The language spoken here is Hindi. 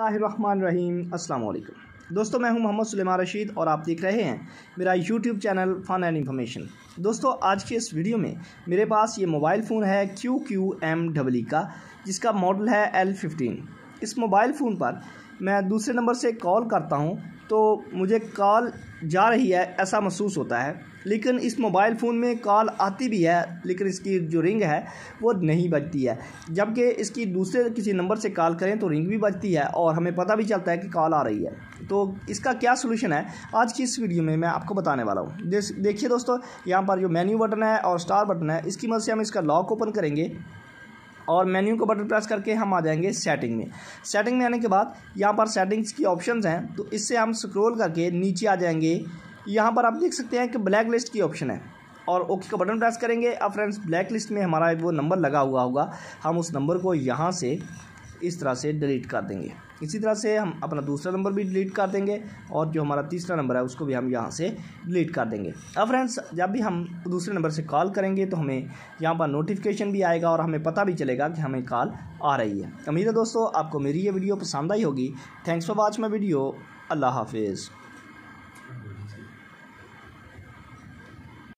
रहीम अस्सलाम वालेकुम दोस्तों मैं हूं मोहम्मद सुलेमान रशीद और आप देख रहे हैं मेरा YouTube channel Fun and Information दोस्तों आज के इस वीडियो में मेरे पास ये मोबाइल फ़ोन है क्यू क्यू एम डबल का जिसका मॉडल है एल फिफ्टीन इस मोबाइल फ़ोन पर मैं दूसरे नंबर से कॉल करता हूँ तो मुझे कॉल जा रही है ऐसा महसूस होता है लेकिन इस मोबाइल फ़ोन में कॉल आती भी है लेकिन इसकी जो रिंग है वो नहीं बजती है जबकि इसकी दूसरे किसी नंबर से कॉल करें तो रिंग भी बजती है और हमें पता भी चलता है कि कॉल आ रही है तो इसका क्या सोल्यूशन है आज की इस वीडियो में मैं आपको बताने वाला हूँ देखिए दोस्तों यहाँ पर जो मेन्यू बटन है और स्टार बटन है इसकी मदद से हम इसका लॉक ओपन करेंगे और मेन्यू को बटन प्रेस करके हम आ जाएंगे सेटिंग में सेटिंग में आने के बाद यहाँ पर सेटिंग्स की ऑप्शंस हैं तो इससे हम स्क्रोल करके नीचे आ जाएंगे यहाँ पर आप देख सकते हैं कि ब्लैक लिस्ट की ऑप्शन है और ओके का बटन प्रेस करेंगे अब फ्रेंड्स ब्लैक लिस्ट में हमारा वो नंबर लगा हुआ होगा हम उस नंबर को यहाँ से इस तरह से डिलीट कर देंगे इसी तरह से हम अपना दूसरा नंबर भी डिलीट कर देंगे और जो हमारा तीसरा नंबर है उसको भी हम यहाँ से डिलीट कर देंगे अब फ्रेंड्स जब भी हम दूसरे नंबर से कॉल करेंगे तो हमें यहाँ पर नोटिफिकेशन भी आएगा और हमें पता भी चलेगा कि हमें कॉल आ रही है उम्मीद है दोस्तों आपको मेरी ये वीडियो पसंद आई होगी thanks for watch my video अल्लाह हाफिज़